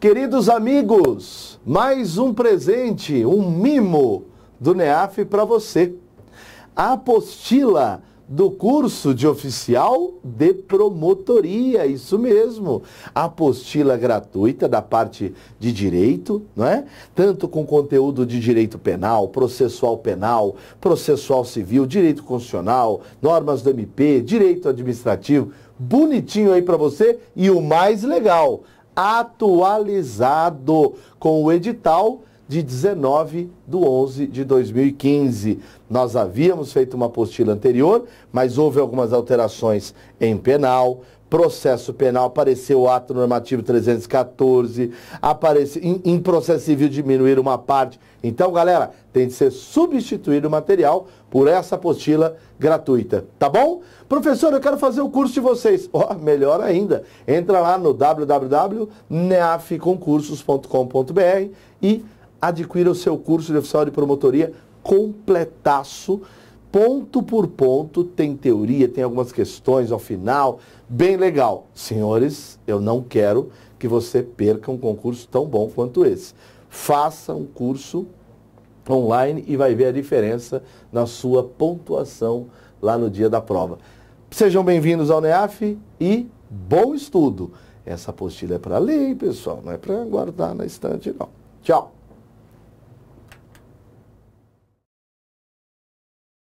Queridos amigos, mais um presente, um mimo do NEAF para você. A apostila do curso de oficial de promotoria, isso mesmo. A apostila gratuita da parte de direito, não é? Tanto com conteúdo de direito penal, processual penal, processual civil, direito constitucional, normas do MP, direito administrativo, bonitinho aí para você e o mais legal, atualizado com o edital de 19 do 11 de 2015. Nós havíamos feito uma apostila anterior, mas houve algumas alterações em penal, processo penal, apareceu o ato normativo 314, apareceu, em, em, processo civil diminuir uma parte. Então, galera, tem de ser substituído o material por essa apostila gratuita, tá bom? Professor, eu quero fazer o curso de vocês. Ó, oh, melhor ainda, entra lá no www.neafconcursos.com.br e adquira o seu curso de oficial de promotoria completaço, ponto por ponto, tem teoria, tem algumas questões ao final, bem legal. Senhores, eu não quero que você perca um concurso tão bom quanto esse. Faça um curso online e vai ver a diferença na sua pontuação lá no dia da prova. Sejam bem-vindos ao NEAF e bom estudo! Essa apostila é para ler, pessoal, não é para guardar na estante, não. Tchau!